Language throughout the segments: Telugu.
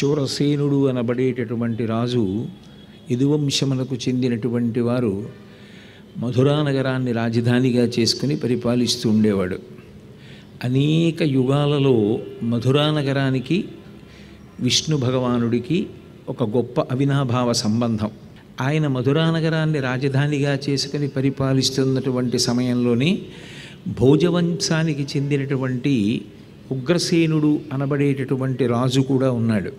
చోరసేనుడు అనబడేటటువంటి రాజు యదువంశములకు చెందినటువంటి వారు మధురా నగరాన్ని రాజధానిగా చేసుకుని పరిపాలిస్తూ ఉండేవాడు అనేక యుగాలలో మధురా నగరానికి విష్ణు భగవానుడికి ఒక గొప్ప అవినాభావ సంబంధం ఆయన మధురా నగరాన్ని రాజధానిగా చేసుకుని పరిపాలిస్తున్నటువంటి సమయంలోనే భోజవంశానికి చెందినటువంటి ఉగ్రసేనుడు అనబడేటటువంటి రాజు కూడా ఉన్నాడు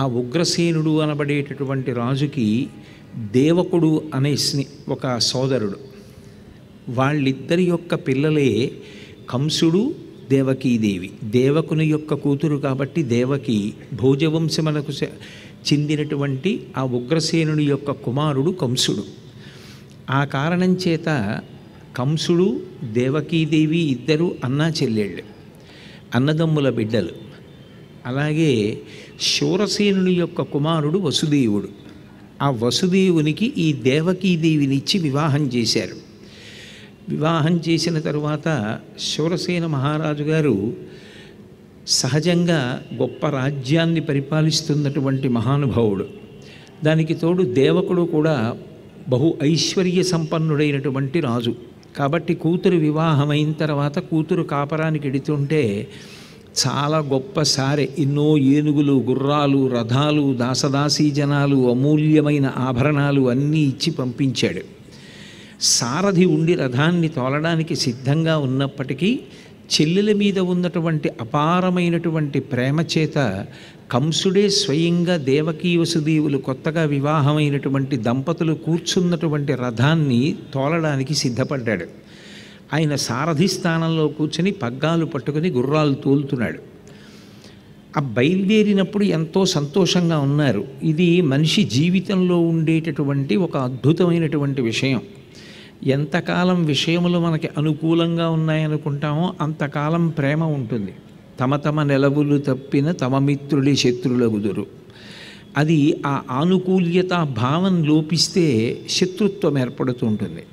ఆ ఉగ్రసేనుడు అనబడేటటువంటి రాజుకి దేవకుడు అనే స్ని ఒక సోదరుడు వాళ్ళిద్దరి యొక్క పిల్లలే కంసుడు దేవకీదేవి దేవకుని యొక్క కూతురు కాబట్టి దేవకి భోజవంశమునకు చెందినటువంటి ఆ ఉగ్రసేనుడి యొక్క కుమారుడు కంసుడు ఆ కారణం చేత కంసుడు దేవకీదేవి ఇద్దరు అన్నా చెల్లెళ్ళు అన్నదమ్ముల బిడ్డలు అలాగే శూరసేనుని యొక్క కుమారుడు వసుదేవుడు ఆ వసుదేవునికి ఈ దేవకీదేవినిచ్చి వివాహం చేశారు వివాహం చేసిన తరువాత శూరసేన మహారాజు గారు సహజంగా గొప్ప రాజ్యాన్ని పరిపాలిస్తున్నటువంటి మహానుభావుడు దానికి తోడు దేవకుడు కూడా బహు ఐశ్వర్య సంపన్నుడైనటువంటి రాజు కాబట్టి కూతురు వివాహమైన తర్వాత కూతురు కాపరానికి ఎడుతుంటే చాలా గొప్ప సారే ఎన్నో ఏనుగులు గుర్రాలు రథాలు దాసదాసీ జనాలు అమూల్యమైన ఆభరణాలు అన్నీ ఇచ్చి పంపించాడు సారథి ఉండి రథాన్ని తోలడానికి సిద్ధంగా ఉన్నప్పటికీ చెల్లెల మీద ఉన్నటువంటి అపారమైనటువంటి ప్రేమ చేత కంసుడే స్వయంగా దేవకీ వసుదేవులు కొత్తగా వివాహమైనటువంటి దంపతులు కూర్చున్నటువంటి రథాన్ని తోలడానికి సిద్ధపడ్డాడు ఆయన సారథి స్థానంలో కూర్చొని పగ్గాలు పట్టుకుని గుర్రాలు తోలుతున్నాడు ఆ బయలుదేరినప్పుడు ఎంతో సంతోషంగా ఉన్నారు ఇది మనిషి జీవితంలో ఉండేటటువంటి ఒక అద్భుతమైనటువంటి విషయం ఎంతకాలం విషయములు మనకి అనుకూలంగా ఉన్నాయనుకుంటామో అంతకాలం ప్రేమ ఉంటుంది తమ తమ నెలవులు తప్పిన తమ మిత్రుడి కుదురు అది ఆ ఆనుకూల్యత భావం లోపిస్తే శత్రుత్వం ఏర్పడుతూ ఉంటుంది